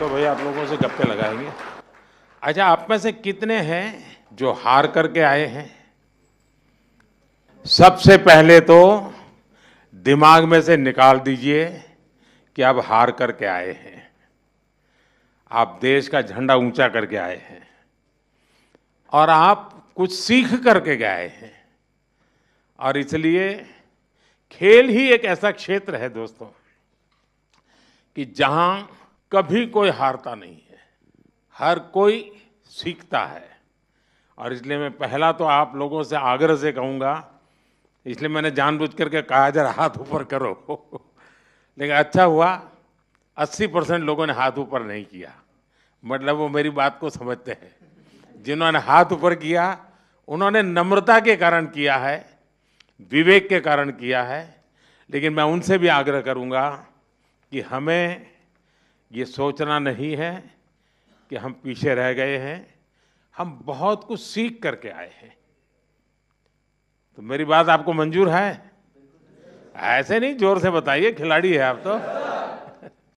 तो भाई आप लोगों से गप्पे लगाएंगे अच्छा आप में से कितने हैं जो हार करके आए हैं सबसे पहले तो दिमाग में से निकाल दीजिए कि आप हार करके आए हैं आप देश का झंडा ऊंचा करके आए हैं और आप कुछ सीख करके गए हैं और इसलिए खेल ही एक ऐसा क्षेत्र है दोस्तों कि जहां कभी कोई हारता नहीं है हर कोई सीखता है और इसलिए मैं पहला तो आप लोगों से आग्रह से कहूँगा इसलिए मैंने जानबूझ करके कहा जरा हाथ ऊपर करो लेकिन अच्छा हुआ 80 परसेंट लोगों ने हाथ ऊपर नहीं किया मतलब वो मेरी बात को समझते हैं जिन्होंने हाथ ऊपर किया उन्होंने नम्रता के कारण किया है विवेक के कारण किया है लेकिन मैं उनसे भी आग्रह करूँगा कि हमें ये सोचना नहीं है कि हम पीछे रह गए हैं हम बहुत कुछ सीख करके आए हैं तो मेरी बात आपको मंजूर है ऐसे नहीं जोर से बताइए खिलाड़ी है आप तो